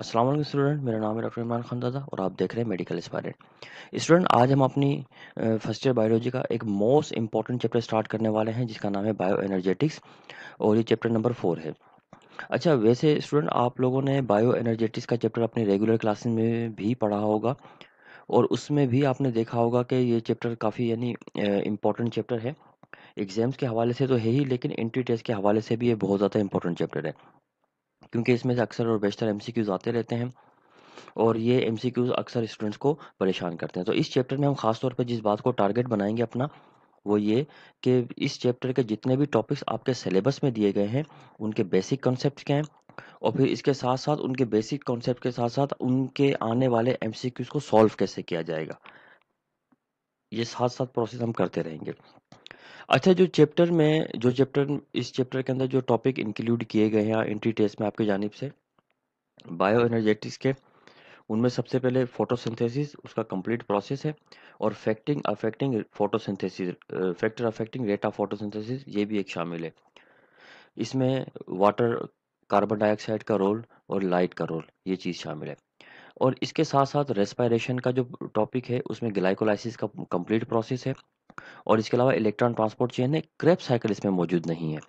Aslam student मेरा नाम है डॉक्टर इमरान खान दादा और आप देख रहे हैं मेडिकल एक्सपायरेंट स्टूडेंट आज हम अपनी फर्स्ट ईयर बायोलॉजी का एक मोस्ट इंपॉर्टेंट चैप्टर स्टार्ट करने वाले हैं जिसका नाम है बायो एनर्जेटिक्स और ये चैप्टर नंबर फोर है अच्छा वैसे स्टूडेंट आप लोगों ने बायो एनर्जेटिक्स का चैप्टर अपनी रेगुलर क्लासेस में भी पढ़ा होगा और उसमें भी आपने देखा होगा कि ये चैप्टर काफ़ी यानी इम्पोर्टेंट चैप्टर है एग्ज़ाम्स के हवाले से तो है ही लेकिन एंट्री टेस्ट के हवाले से भी ये बहुत ज़्यादा इंपॉर्टेंट चैप्टर है क्योंकि इसमें से अक्सर और बेशतर एम आते रहते हैं और ये एम अक्सर स्टूडेंट्स को परेशान करते हैं तो इस चैप्टर में हम खास तौर पर जिस बात को टारगेट बनाएंगे अपना वो ये कि इस चैप्टर के जितने भी टॉपिक्स आपके सिलेबस में दिए गए हैं उनके बेसिक कॉन्सेप्ट क्या हैं और फिर इसके साथ साथ उनके बेसिक कॉन्सेप्ट के साथ साथ उनके आने वाले एम को सॉल्व कैसे किया जाएगा ये साथ साथ प्रोसेस हम करते रहेंगे अच्छा जो चैप्टर में जो चैप्टर इस चैप्टर के अंदर जो टॉपिक इंक्लूड किए गए हैं एंट्री टेस्ट में आपकी जानब से बायो एनर्जेटिक्स के उनमें सबसे पहले फोटोसिंथेसिस उसका कंप्लीट प्रोसेस है और factor affecting photosynthesis factor affecting rate of photosynthesis ये भी एक शामिल है इसमें वाटर कार्बन डाइऑक्साइड का रोल और लाइट का रोल ये चीज़ शामिल है और इसके साथ साथ रेस्पायरेशन का जो टॉपिक है उसमें ग्लाइकोलाइसिस का कंप्लीट प्रोसेस है और इसके अलावा इलेक्ट्रॉन ट्रांसपोर्ट चेन है क्रेप साइकिल इसमें मौजूद नहीं है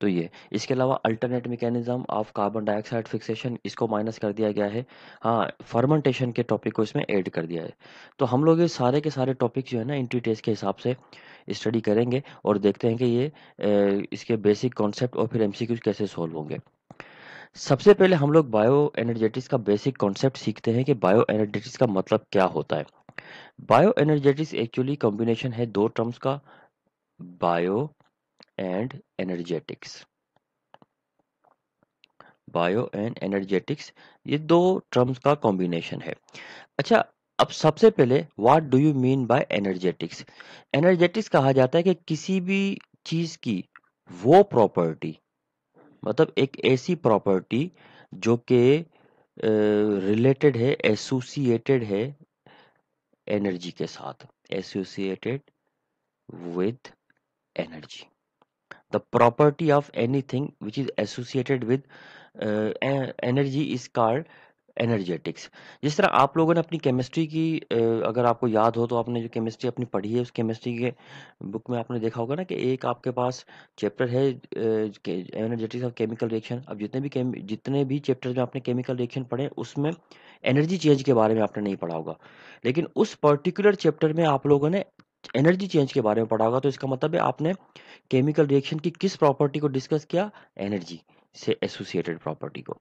तो ये इसके अलावा alternate mechanism of carbon dioxide fixation इसको माइनस कर दिया गया है हाँ फर्मेंटेशन के टॉपिक को इसमें ऐड कर दिया है तो हम लोग ये सारे के सारे टॉपिक जो है ना इंट्री टेस्ट के हिसाब से स्टडी करेंगे और देखते हैं कि ये ए, इसके बेसिक कॉन्सेप्ट और फिर एम कैसे सॉल्व होंगे सबसे पहले हम लोग बायो एनर्जेटिक्स का बेसिक कॉन्सेप्ट सीखते हैं कि बायो एनर्जेटिक्स का मतलब क्या होता है बायो एनर्जेटिक्स एक्चुअली कॉम्बिनेशन है दो टर्म्स का bio and energetics bio and energetics ये दो टर्म्स का कॉम्बिनेशन है अच्छा अब सबसे पहले what do you mean by energetics energetics कहा जाता है कि किसी भी चीज़ की वो प्रॉपर्टी मतलब एक ऐसी प्रॉपर्टी जो कि रिलेटेड है एसोसिएटेड है एनर्जी के साथ associated with energy the property of anything which is associated with energy is called energetics जिस तरह आप लोगों ने अपनी केमिस्ट्री की अगर आपको याद हो तो आपने जो केमिस्ट्री अपनी पढ़ी है उस केमिस्ट्री के बुक में आपने देखा होगा ना कि एक आपके पास चैप्टर है एनर्जेटिक्स ऑफ केमिकल रिएक्शन अब जितने भी जितने भी चैप्टर में आपने केमिकल रिएक्शन पढ़े उसमें एनर्जी चेंज के बारे में आपने नहीं पढ़ा होगा लेकिन उस पर्टिकुलर चैप्टर में आप लोगों ने एनर्जी चेंज के बारे में पढ़ा होगा तो इसका मतलब है आपने केमिकल रिएक्शन की किस प्रॉपर्टी को डिस्कस किया एनर्जी से एसोसिएटेड प्रॉपर्टी को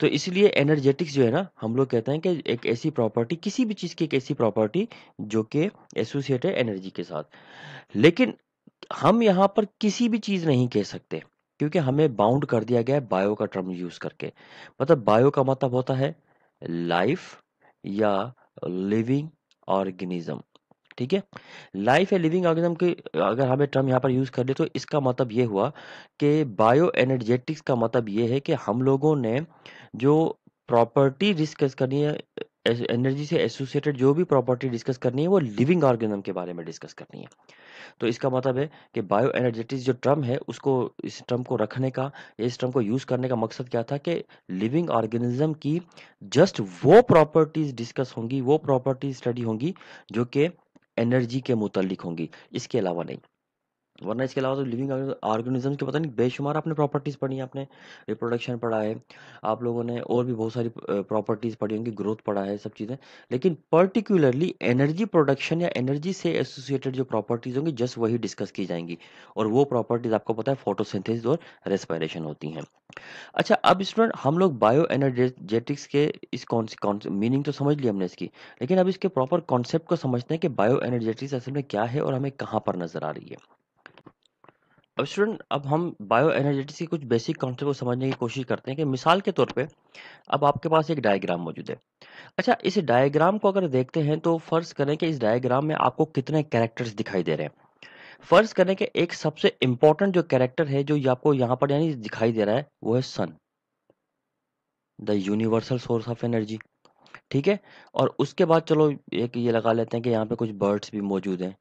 तो इसलिए एनर्जेटिक्स जो है ना हम लोग कहते हैं कि एक ऐसी प्रॉपर्टी किसी भी चीज़ की एक ऐसी प्रॉपर्टी जो कि एसोसिएट है एनर्जी के साथ लेकिन हम यहाँ पर किसी भी चीज़ नहीं कह सकते क्योंकि हमें बाउंड कर दिया गया है बायो का टर्म यूज़ करके मतलब बायो का मतलब होता है लाइफ या लिविंग ऑर्गेनिज्म ठीक है लाइफ ए लिविंग ऑर्गेनिज्म के अगर हमें टर्म यहाँ पर यूज़ कर ले तो इसका मतलब ये हुआ कि बायो एनर्जेटिक्स का मतलब ये है कि हम लोगों ने जो प्रॉपर्टी डिस्कस करनी है एनर्जी से एसोसिएटेड जो भी प्रॉपर्टी डिस्कस करनी है वो लिविंग ऑर्गेनिज्म के बारे में डिस्कस करनी है तो इसका मतलब है कि बायो एनर्जेटिक्स जो टर्म है उसको इस टर्म को रखने का या इस टर्म को यूज़ करने का मकसद क्या था कि लिविंग ऑर्गेनिज्म की जस्ट वो प्रॉपर्टीज़ डिस्कस होंगी वो प्रॉपर्टीज स्टडी होंगी जो कि एनर्जी के मुतल्लिक़ होंगी, इसके अलावा नहीं। वरना इसके अलावा तो लिविंग ऑर्गेनिज्म के पता नहीं बेशुमार आपने प्रॉपर्टीज़ पढ़ी हैं आपने रिप्रोडक्शन पढ़ा है आप लोगों ने और भी बहुत सारी प्रॉपर्टीज़ पढ़ी उनकी ग्रोथ पढ़ा है सब चीज़ें लेकिन पर्टिकुलरली एनर्जी प्रोडक्शन या एनर्जी से एसोसिएटेड जो प्रॉपर्टीज़ होंगी जस्ट वही डिस्कस की जाएंगी और वो प्रॉपर्टीज़ आपको पता है फोटोसिंथेसिस और रेस्पायरेशन होती हैं अच्छा अब स्टूडेंट हम लोग बायो एनर्जेटिक्स के इस कौन सी कौन मीनिंग तो समझ लिया हमने इसकी लेकिन अब इसके प्रॉपर कॉन्सेप्ट को समझते हैं कि बायो एनर्जेटिक्स असल में क्या है और हमें कहाँ पर नज़र आ रही है अब स्टूडेंट अब हम बायो एनर्जेटिक्स की कुछ बेसिक कॉन्सेप्ट को समझने की कोशिश करते हैं कि मिसाल के तौर पे अब आपके पास एक डायग्राम मौजूद है अच्छा इस डायग्राम को अगर देखते हैं तो फर्ज करें कि इस डायग्राम में आपको कितने कैरेक्टर्स दिखाई दे रहे हैं फर्ज करें कि एक सबसे इंपॉर्टेंट जो कैरेक्टर है जो आपको यहाँ पर यानी दिखाई दे रहा है वो है sun the universal source of energy ठीक है और उसके बाद चलो एक ये लगा लेते हैं कि यहाँ पे कुछ बर्ड्स भी मौजूद हैं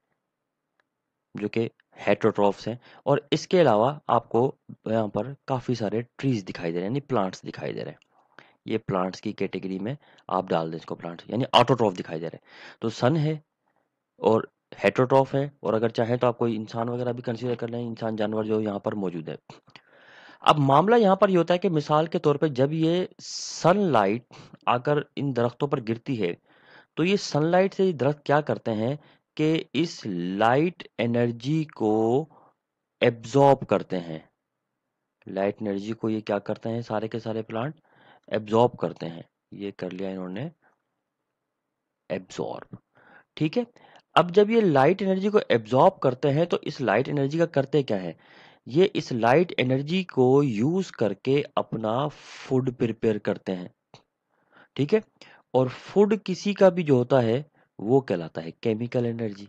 जो कि हेट्रोट्रॉफ्स हैं और इसके अलावा आपको यहाँ पर काफ़ी सारे ट्रीज दिखाई दे रहे हैं यानी प्लांट्स दिखाई दे रहे हैं ये प्लांट्स की कैटेगरी में आप डाल दें इसको प्लांट्स यानी ऑटोट्रॉफ दिखाई दे रहे हैं तो सन है और हेट्रोट्रॉफ है और अगर चाहें तो आप कोई इंसान वगैरह भी कंसिडर कर लें इंसान जानवर जो यहाँ पर मौजूद है अब मामला यहाँ पर ये होता है कि मिसाल के तौर पर जब ये लाइट आकर इन दरख्तों पर गिरती है तो ये सनलाइट से ये दरख्त क्या करते हैं के इस लाइट एनर्जी को एब्जॉर्ब करते हैं लाइट एनर्जी को ये क्या करते हैं सारे के सारे प्लांट एब्जॉर्ब करते हैं ये कर लिया इन्होंने एब्जॉर्ब ठीक है अब जब ये लाइट एनर्जी को एब्जॉर्ब करते हैं तो इस लाइट एनर्जी का करते क्या है ये इस लाइट एनर्जी को यूज करके अपना फूड प्रिपेयर करते हैं ठीक है और फूड किसी का भी जो होता है वो कहलाता है केमिकल एनर्जी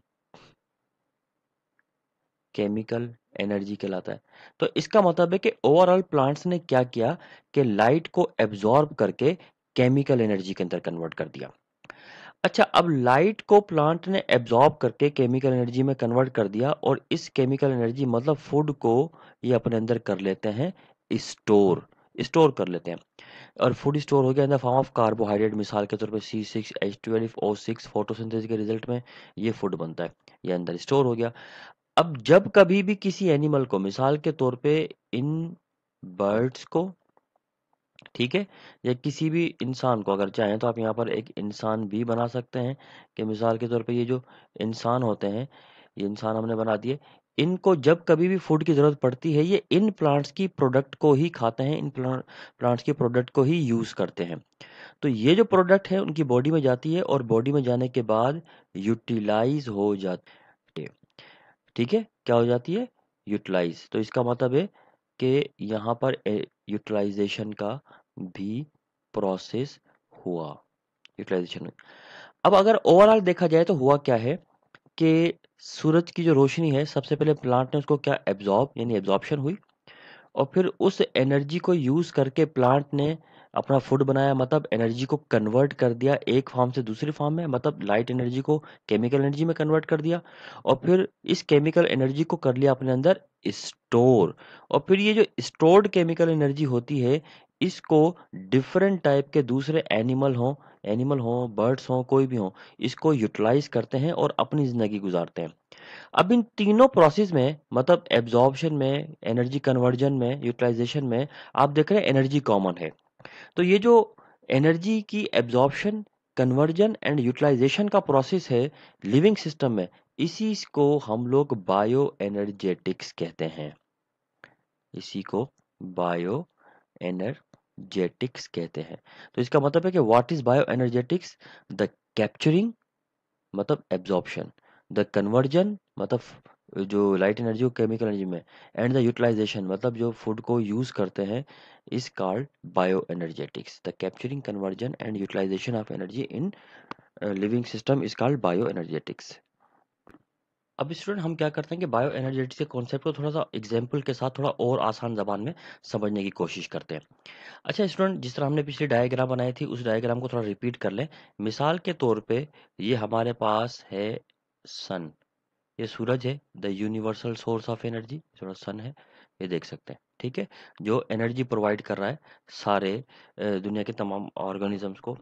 केमिकल एनर्जी कहलाता है तो इसका मतलब है कि ओवरऑल प्लांट्स ने क्या किया कि लाइट को एब्जॉर्ब करके केमिकल एनर्जी के अंदर कन्वर्ट कर दिया अच्छा अब लाइट को प्लांट ने एब्जॉर्ब करके केमिकल एनर्जी में कन्वर्ट कर दिया और इस केमिकल एनर्जी मतलब फूड को ये अपने अंदर कर लेते हैं स्टोर स्टोर कर लेते हैं और फूड स्टोर हो गया in the form of carbohydrate मिसाल के तौर पे C six H twelve O six photosynthesis के रिजल्ट में ये फूड बनता है ये अंदर स्टोर हो गया अब जब कभी भी किसी एनिमल को मिसाल के तौर पे इन बर्ड्स को ठीक है या किसी भी इंसान को अगर चाहें तो आप यहाँ पर एक इंसान भी बना सकते हैं कि मिसाल के तौर पर ये जो इंसान होते हैं ये इंसान हमने बना दिए इनको जब कभी भी फूड की ज़रूरत पड़ती है, ये इन प्लांट्स की प्रोडक्ट को ही खाते हैं, इन प्लांट्स के प्रोडक्ट को ही यूज़ करते हैं। तो ये जो प्रोडक्ट है उनकी बॉडी में जाती है और बॉडी में जाने के बाद यूटिलाइज़ हो जाती ठीक है? क्या हो जाती है? यूटिलाइज़। तो इसका मतलब है कि यहाँ पर यूटिलाइज़ेशन का भी प्रोसेस हुआ, यूटिलाइज़ेशन। अब अगर ओवरऑल देखा जाए तो हुआ क्या है? के सूरज की जो रोशनी है, सबसे पहले प्लांट ने उसको क्या एब्ज़ॉर्ब यानी एब्ज़ॉर्प्शन हुई और फिर उस एनर्जी को यूज़ करके प्लांट ने अपना फूड बनाया मतलब एनर्जी को कन्वर्ट कर दिया एक फार्म से दूसरी फार्म में मतलब लाइट एनर्जी को केमिकल एनर्जी में कन्वर्ट कर दिया और फिर इस केमिकल एनर्जी को कर लिया अपने अंदर स्टोर और फिर ये जो स्टोर्ड केमिकल एनर्जी होती है, इसको डिफरेंट टाइप के दूसरे एनिमल हों एनिमल हों बर्ड्स हों कोई भी हो इसको यूटिलाइज करते हैं और अपनी ज़िंदगी गुजारते हैं अब इन तीनों प्रोसेस में मतलब एब्जॉर्बशन में एनर्जी कन्वर्जन में यूटिलाइजेशन में आप देख रहे हैं एनर्जी कॉमन है तो ये जो एनर्जी की एब्जॉर्बशन कन्वर्जन एंड यूटिलाइजेशन का प्रोसेस है लिविंग सिस्टम में इसी को हम लोग बायो एनर्जेटिक्स कहते हैं इसी को बायो एनर जेटिक्स कहते हैं तो इसका मतलब है कि what is bioenergetics the capturing मतलब एब्जॉर्प्शन द कन्वर्जन मतलब जो लाइट एनर्जी और केमिकल एनर्जी में एंड द यूटिलाइजेशन मतलब जो फूड को यूज करते हैं is called bioenergetics the capturing conversion and utilization of energy in living system is called bioenergetics अब स्टूडेंट हम क्या करते हैं कि बायो एनर्जेटिक्स के कॉन्सेप्ट को थोड़ा सा एग्जाम्पल के साथ थोड़ा और आसान जबान में समझने की कोशिश करते हैं अच्छा स्टूडेंट जिस तरह हमने पिछली डायग्राम बनाई थी उस डायग्राम को थोड़ा रिपीट कर लें मिसाल के तौर पे ये हमारे पास है सन ये सूरज है the universal source of energy थोड़ा सन है ये देख सकते हैं ठीक है जो एनर्जी प्रोवाइड कर रहा है सारे दुनिया के तमाम ऑर्गेनिजम्स को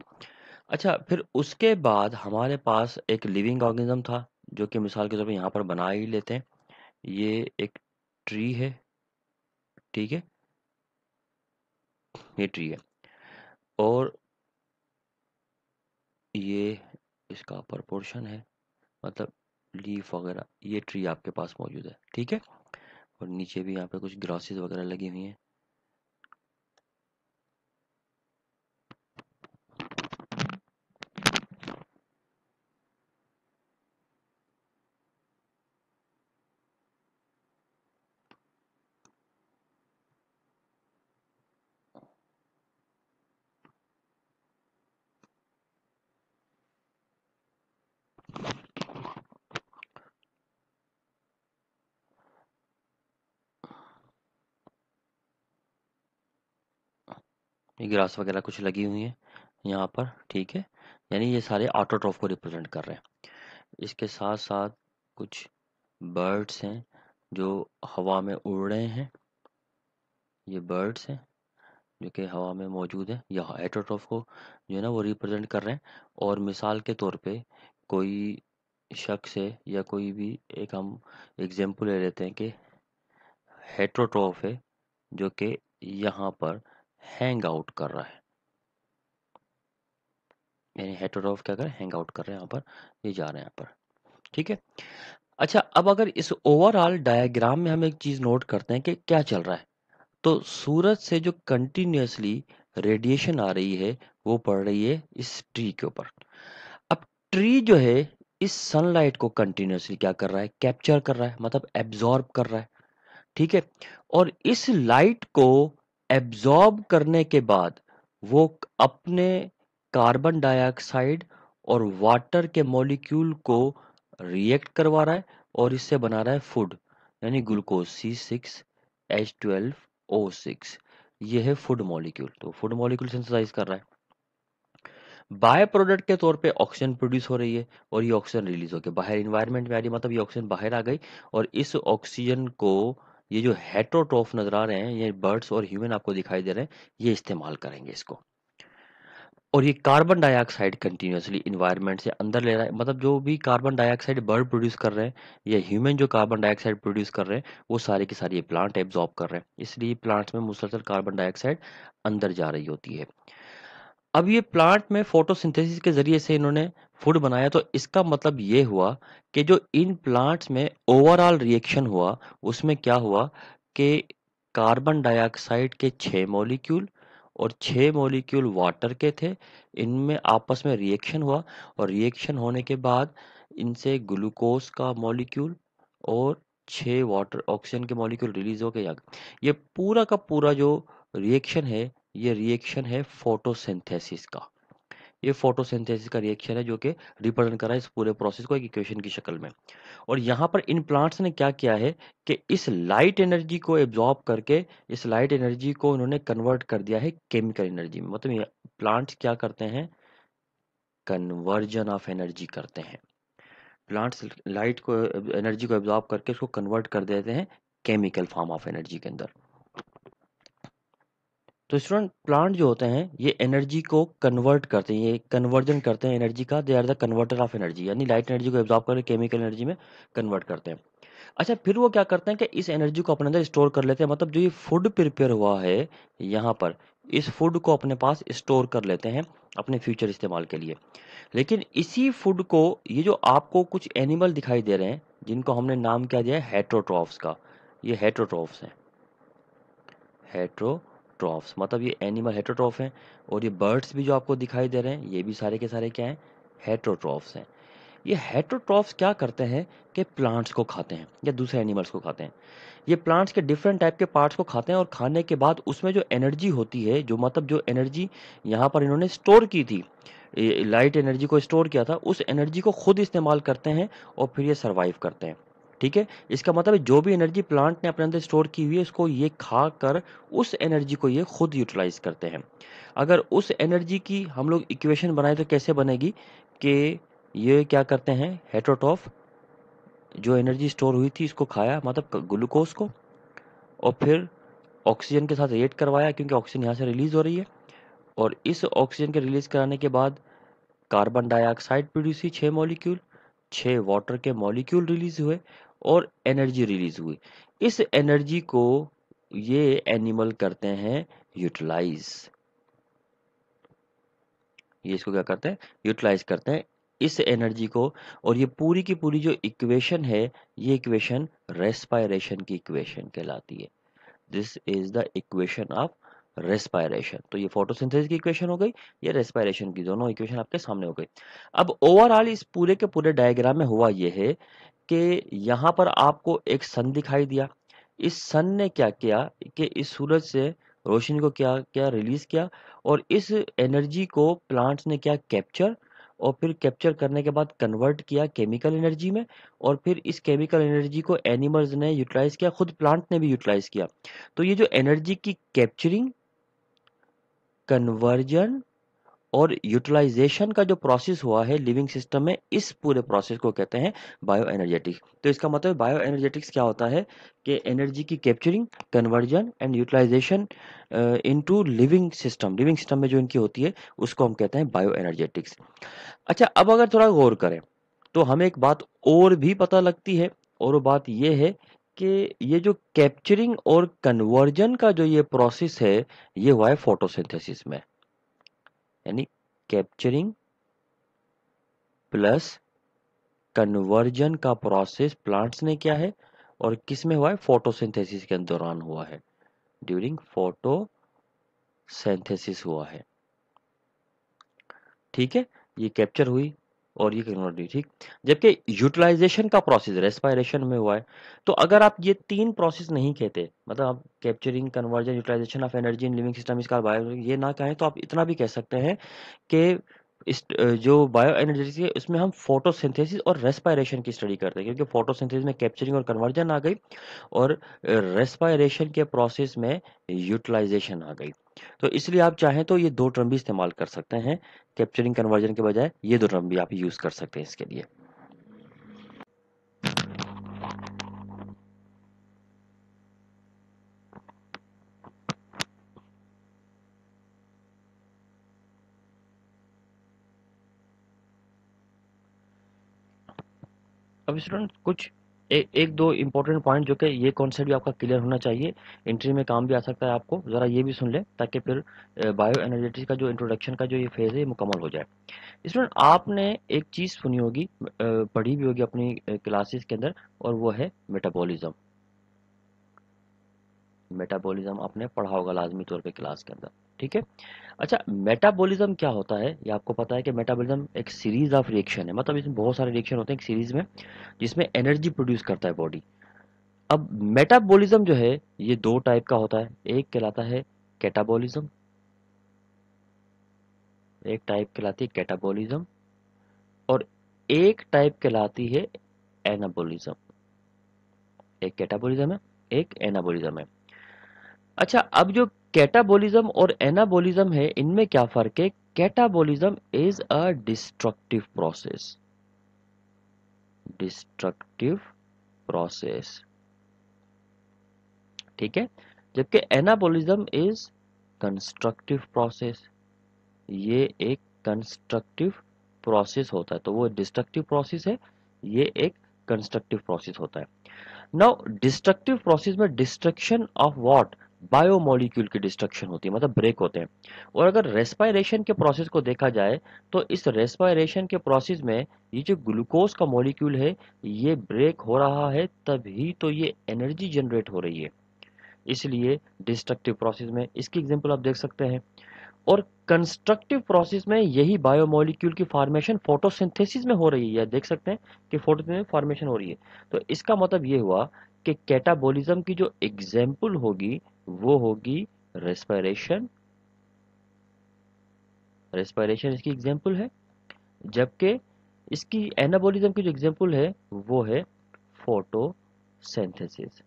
अच्छा फिर उसके बाद हमारे पास एक लिविंग ऑर्गेनिज्म था जो कि मिसाल के तौर पर यहाँ पर बना ही लेते हैं ये एक ट्री है ठीक है ये ट्री है और ये इसका प्रपोर्शन है मतलब लीफ वगैरह ये ट्री आपके पास मौजूद है ठीक है और नीचे भी यहाँ पे कुछ ग्रासेस वगैरह लगी हुई हैं ये ग्रास वगैरह कुछ लगी हुई हैं यहाँ पर ठीक है यानी ये सारे ऑटोट्रॉफ को रिप्रेजेंट कर रहे हैं इसके साथ साथ कुछ बर्ड्स हैं जो हवा में उड़ रहे हैं ये बर्ड्स हैं जो कि हवा में मौजूद हैं या एटोट्रॉफ को जो है ना वो रिप्रेजेंट कर रहे हैं और मिसाल के तौर पे कोई शख्स है या कोई भी एक हम एग्जाम्पल ले लेते हैं कि हेट्रोट्रॉफ है जो कि यहाँ पर हैंग आउट कर रहा है यानी हेटरोफ क्या कर हैंग आउट कर रहे हैं यहाँ पर ये जा रहे हैं यहाँ पर ठीक है अच्छा अब अगर इस ओवरऑल डायग्राम में हम एक चीज़ नोट करते हैं कि क्या चल रहा है तो सूरज से जो कंटिन्यूसली रेडिएशन आ रही है वो पड़ रही है इस ट्री के ऊपर अब ट्री जो है इस सनलाइट को कंटिन्यूसली क्या कर रहा है कैप्चर कर रहा है मतलब एब्जॉर्ब कर रहा है ठीक है और इस लाइट को एब्ज़ॉर्ब करने के बाद वो अपने कार्बन डाइऑक्साइड और वाटर के मॉलिक्यूल को रिएक्ट करवा रहा है और इससे बना रहा है फूड यानी glucose C six H twelve O six ये है फूड मॉलिक्यूल तो फूड मॉलिक्यूल सिंथेसाइज कर रहा है बाय प्रोडक्ट के तौर पे ऑक्सीजन प्रोड्यूस हो रही है और ये ऑक्सीजन रिलीज हो गया बाहर इन्वायरमेंट में आ रही मतलब ये ऑक्सीजन बाहर आ गई और इस ऑक्सीजन को ये जो हेट्रोटॉफ नज़र आ रहे हैं ये बर्ड्स और ह्यूमन आपको दिखाई दे रहे हैं ये इस्तेमाल करेंगे इसको और ये कार्बन डाइऑक्साइड कंटिन्यूसली इन्वायरमेंट से अंदर ले रहा है मतलब जो भी कार्बन डाइऑक्साइड बर्ड प्रोड्यूस कर रहे हैं या ह्यूमन जो कार्बन डाइऑक्साइड प्रोड्यूस कर रहे हैं वो सारे के सारे ये प्लांट एब्जॉर्ब कर रहे हैं इसलिए प्लांट्स में मुसलसल कार्बन डाइऑक्साइड अंदर जा रही होती है अब ये प्लांट में फोटोसिंथेसिस के ज़रिए से इन्होंने फूड बनाया तो इसका मतलब ये हुआ कि जो इन प्लांट्स में ओवरऑल रिएक्शन हुआ उसमें क्या हुआ कि कार्बन डाइऑक्साइड के छः मॉलिक्यूल और छः मॉलिक्यूल वाटर के थे इनमें आपस में रिएक्शन हुआ और रिएक्शन होने के बाद इनसे ग्लूकोज का मॉलिक्यूल और छः वाटर ऑक्सीजन के मॉलिक्यूल रिलीज हो गए ये पूरा का पूरा जो रिएक्शन है ये रिएक्शन है फोटोसिंथेसिस का ये फोटोसिंथेसिस का रिएक्शन है जो कि रिप्रेजेंट करा है इस पूरे प्रोसेस को एक इक्वेशन की शक्ल में और यहाँ पर इन प्लांट्स ने क्या किया है कि इस लाइट एनर्जी को एब्जॉर्ब करके इस लाइट एनर्जी को उन्होंने कन्वर्ट कर दिया है केमिकल एनर्जी में मतलब प्लांट्स क्या करते हैं कन्वर्जन ऑफ एनर्जी करते हैं प्लांट्स लाइट को एनर्जी को एब्जॉर्ब करके उसको कन्वर्ट कर देते हैं केमिकल फॉर्म ऑफ एनर्जी के अंदर तो स्टूडेंट प्लांट जो होते हैं ये एनर्जी को कन्वर्ट करते हैं ये कन्वर्जन करते हैं एनर्जी का they are the converter of energy यानी लाइट एनर्जी को एब्जॉर्व करके केमिकल एनर्जी में कन्वर्ट करते हैं अच्छा फिर वो क्या करते हैं कि इस एनर्जी को अपने अंदर स्टोर कर लेते हैं मतलब जो ये फूड प्रिपेयर हुआ है यहाँ पर इस फूड को अपने पास स्टोर कर लेते हैं अपने फ्यूचर इस्तेमाल के लिए लेकिन इसी फूड को ये जो आपको कुछ एनिमल दिखाई दे रहे हैं जिनको हमने नाम क्या दिया है हेट्रोट्रॉफ्स का ये हेट्रोट्रॉफ्स हैं हेट्रो हेटरोट्रॉफ्स मतलब ये एनिमल हेटरोट्रॉफ हैं और ये बर्ड्स भी जो आपको दिखाई दे रहे हैं ये भी सारे के सारे क्या हैं हेटरोट्रॉफ्स हैं ये हेटरोट्रॉफ्स क्या करते हैं कि प्लांट्स को खाते हैं या दूसरे एनिमल्स को खाते हैं ये प्लांट्स के डिफरेंट टाइप के पार्ट्स को खाते हैं और खाने के बाद उसमें जो एनर्जी होती है जो मतलब जो एनर्जी यहाँ पर इन्होंने स्टोर की थी लाइट एनर्जी को स्टोर किया था उस एनर्जी को खुद इस्तेमाल करते हैं और फिर ये सर्वाइव करते हैं ठीक है इसका मतलब जो भी एनर्जी प्लांट ने अपने अंदर स्टोर की हुई है उसको ये खा कर उस एनर्जी को ये खुद यूटिलाइज करते हैं अगर उस एनर्जी की हम लोग इक्वेशन बनाए तो कैसे बनेगी कि ये क्या करते हैं हेट्रोटॉफ जो एनर्जी स्टोर हुई थी इसको खाया मतलब ग्लूकोज को और फिर ऑक्सीजन के साथ रिएक्ट करवाया क्योंकि ऑक्सीजन यहाँ से रिलीज़ हो रही है और इस ऑक्सीजन के रिलीज़ कराने के बाद कार्बन डाइऑक्साइड प्रोड्यूस हुई छः मॉलिक्यूल छः वाटर के मॉलिक्यूल रिलीज़ हुए और एनर्जी रिलीज हुई इस एनर्जी को ये एनिमल करते हैं यूटिलाइज ये इसको क्या करते हैं यूटिलाइज करते हैं इस एनर्जी को और ये पूरी की पूरी जो इक्वेशन है ये इक्वेशन रेस्पायरेशन की इक्वेशन कहलाती है this is the equation of respiration तो ये फोटोसिंथेसिस की इक्वेशन हो गई ये रेस्पायरेशन की दोनों इक्वेशन आपके सामने हो गई अब ओवरऑल इस पूरे के पूरे डायग्राम में हुआ ये है कि यहाँ पर आपको एक सन दिखाई दिया इस सन ने क्या किया कि इस सूरज से रोशनी को क्या क्या रिलीज किया और इस एनर्जी को प्लांट्स ने क्या कैप्चर और फिर कैप्चर करने के बाद कन्वर्ट किया केमिकल एनर्जी में और फिर इस केमिकल एनर्जी को एनिमल्स ने यूटिलाइज किया खुद प्लांट ने भी यूटिलाइज किया तो ये जो एनर्जी की कैप्चरिंग कन्वर्जन और यूटिलाइजेशन का जो प्रोसेस हुआ है लिविंग सिस्टम में इस पूरे प्रोसेस को कहते हैं बायो एनर्जेटिक्स तो इसका मतलब बायो एनर्जेटिक्स क्या होता है कि एनर्जी की capturing conversion and utilization into living system living system में जो इनकी होती है उसको हम कहते हैं बायो एनर्जेटिक्स अच्छा अब अगर थोड़ा गौर करें तो हमें एक बात और भी पता लगती है और वो बात ये है कि ये जो कैप्चरिंग और कन्वर्जन का जो ये प्रोसेस है ये हुआ है फोटोसिंथेसिस में यानी कैप्चरिंग प्लस कन्वर्जन का प्रोसेस प्लांट्स ने क्या है और किस में हुआ है फोटोसिंथेसिस के दौरान हुआ है ड्यूरिंग फोटोसिंथेसिस हुआ है ठीक है ये कैप्चर हुई और ये कन्वर्ट ठीक जबकि यूटिलाइजेशन का प्रोसेस रेस्पायरेशन में हुआ है तो अगर आप ये तीन प्रोसेस नहीं कहते मतलब आप capturing conversion utilization of energy in living system इसका बायो ये ना कहें तो आप इतना भी कह सकते हैं कि इस जो बायो एनर्जी है उसमें हम फोटोसिंथेसिस और रेस्पायरेशन की स्टडी करते हैं क्योंकि फोटोसिंथेसिस में कैप्चरिंग और कन्वर्जन आ गई और रेस्पायरेशन के प्रोसेस में यूटिलाइजेशन आ गई तो इसलिए आप चाहें तो ये दो टर्म भी इस्तेमाल कर सकते हैं कैप्चरिंग कन्वर्जन के बजाय ये दो टर्म भी आप यूज़ कर सकते हैं इसके लिए अब स्टूडेंट कुछ ए, एक दो इंपॉर्टेंट पॉइंट जो कि ये कॉन्सेप्ट भी आपका क्लियर होना चाहिए इंट्री में काम भी आ सकता है आपको ज़रा ये भी सुन ले ताकि फिर बायो एनर्जेटिक्स का जो इंट्रोडक्शन का जो ये फेज़ है मुकम्मल हो जाए स्टूडेंट आपने एक चीज़ सुनी होगी पढ़ी भी होगी अपनी क्लासेस के अंदर और वो है मेटाबॉलिज्म मेटाबॉलिज्म आपने पढ़ा होगा लाजमी तौर पे क्लास के अंदर ठीक है अच्छा मेटाबॉलिज्म क्या होता है ये आपको पता है कि मेटाबॉलिज्म एक सीरीज ऑफ रिएक्शन है मतलब इसमें बहुत सारे रिएक्शन होते हैं एक सीरीज में जिसमें एनर्जी प्रोड्यूस करता है बॉडी अब मेटाबॉलिज्म जो है ये दो टाइप का होता है एक कहलाता है कैटाबॉलिज्म एक टाइप कहलाती है कैटाबॉलिज्म और एक टाइप कहलाती है एनाबॉलिज्म एक कैटाबॉलिज्म है एक एनाबॉलिज्म है अच्छा अब जो कैटाबोलिज्म और एनाबोलिज्म है इनमें क्या फर्क है catabolism is a destructive process destructive process ठीक है जबकि एनाबोलिज्म इज कंस्ट्रक्टिव प्रोसेस ये एक कंस्ट्रक्टिव प्रोसेस होता है तो वो डिस्ट्रक्टिव प्रोसेस है ये एक कंस्ट्रक्टिव प्रोसेस होता है नाउ डिस्ट्रक्टिव प्रोसेस में डिस्ट्रक्शन ऑफ व्हाट बायोमोलिक्यूल की डिस्ट्रक्शन होती है मतलब ब्रेक होते हैं और अगर रेस्पायरेशन के प्रोसेस को देखा जाए तो इस रेस्पायरेशन के प्रोसेस में ये जो ग्लूकोज का मॉलिक्यूल है ये ब्रेक हो रहा है तभी तो ये एनर्जी जनरेट हो रही है इसलिए डिस्ट्रक्टिव प्रोसेस में इसकी एग्जाम्पल आप देख सकते हैं और कंस्ट्रक्टिव प्रोसेस में यही बायोमोलिक्यूल की फॉर्मेशन फोटोसिंथेसिस में हो रही है देख सकते हैं कि फोटो फॉर्मेशन हो रही है तो इसका मतलब ये हुआ कि कैटाबॉलिज्म की जो एग्जाम्पल होगी वो होगी रेस्पायरेशन रेस्पायरेशन इसकी एग्जाम्पल है जबकि इसकी एनाबॉलिज्म की जो एग्जाम्पल है वो है फोटोसिंथेसिस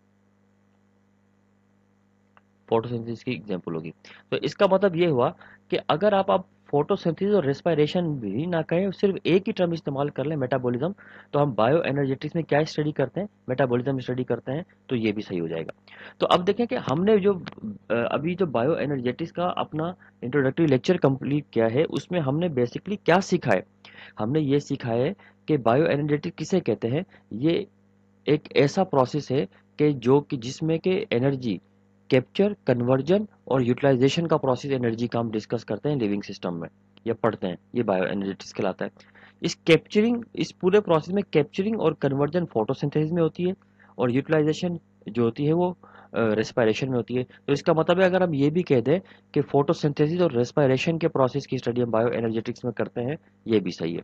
फोटोसिंथेसिस की एग्जाम्पल होगी तो इसका मतलब ये हुआ कि अगर आप आप फोटोसिंथेसिस और रेस्पायरेशन भी ना कहें सिर्फ एक ही टर्म इस्तेमाल कर लें मेटाबॉलिज्म तो हम बायो एनर्जेटिक्स में क्या स्टडी करते हैं मेटाबॉलिज्म स्टडी करते हैं तो ये भी सही हो जाएगा तो अब देखें कि हमने जो अभी जो बायो एनर्जेटिक्स का अपना इंट्रोडक्टरी लेक्चर कंप्लीट किया है उसमें हमने बेसिकली क्या सीखा है हमने ये सीखा है कि बायो एनर्जेटिक किसे कहते हैं ये एक ऐसा प्रोसेस है कि जो कि जिसमें के एनर्जी कैप्चर कन्वर्जन और यूटिलाइजेशन का प्रोसेस एनर्जी का हम डिस्कस करते हैं लिविंग सिस्टम में या पढ़ते हैं ये बायो एनर्जेटिक्स कहलाता है इस कैप्चरिंग इस पूरे प्रोसेस में कैप्चरिंग और कन्वर्जन फोटोसिंथेसिस में होती है और यूटिलाइजेशन जो होती है वो रेस्पायरेशन में होती है तो इसका मतलब है अगर हम ये भी कह दें कि फोटोसिंथेसिस और रेस्पायरेशन के प्रोसेस की स्टडी हम बायो एनर्जेटिक्स में करते हैं ये भी सही है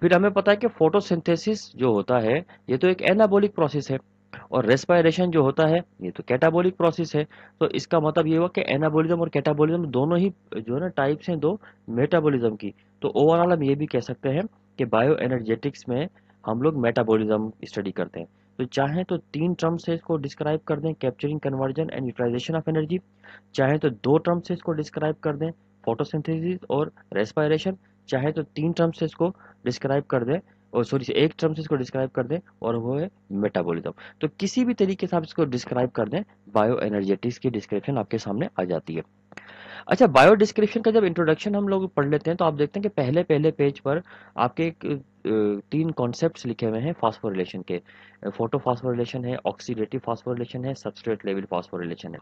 फिर हमें पता है कि फोटोसिंथेसिस जो होता है ये तो एक एनाबोलिक प्रोसेस है और रेस्पायरेशन जो होता है ये तो कैटाबॉलिक प्रोसेस है तो इसका मतलब ये हुआ कि एनाबोलिज्म और कैटाबॉलिज्म दोनों ही जो है ना टाइप्स हैं दो मेटाबॉलिज्म की तो ओवरऑल हम ये भी कह सकते हैं कि बायो एनर्जेटिक्स में हम लोग मेटाबोलिज्म स्टडी करते हैं तो चाहे तो तीन टर्म से इसको डिस्क्राइब कर दें capturing conversion and utilization of energy चाहे तो दो टर्म से इसको डिस्क्राइब कर दें फोटोसिंथेसिस और रेस्पायरेशन चाहे तो तीन टर्म से इसको डिस्क्राइब कर दें और सॉरी एक टर्म से इसको डिस्क्राइब कर दें और वो है मेटाबॉलिज्म तो किसी भी तरीके से आप इसको डिस्क्राइब कर दें बायो एनर्जेटिक्स की डिस्क्रिप्शन आपके सामने आ जाती है अच्छा बायो डिस्क्रिप्शन का जब इंट्रोडक्शन हम लोग पढ़ लेते हैं तो आप देखते हैं कि पहले पहले पेज पर आपके एक तीन कॉन्सेप्ट्स लिखे हुए हैं फास्फोरिलेशन के फोटो फास्फोरिलेशन है ऑक्सीडेटिव फास्फोरिलेशन है सबस्ट्रेट लेवल फास्फोरिलेशन है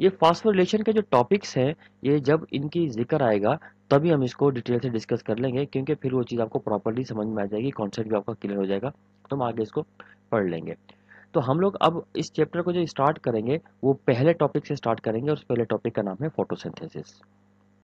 ये फास्फोरिलेशन के जो टॉपिक्स हैं ये जब इनकी जिक्र आएगा तभी हम इसको डिटेल से डिस्कस कर लेंगे क्योंकि फिर वो चीज़ आपको प्रॉपरली समझ में आ जाएगी कॉन्सेप्ट भी आपका क्लियर हो जाएगा तो हम आगे इसको पढ़ लेंगे तो हम लोग अब इस चैप्टर को जो स्टार्ट करेंगे वो पहले टॉपिक से स्टार्ट करेंगे और उस पहले टॉपिक का नाम है फोटोसिंथेसिस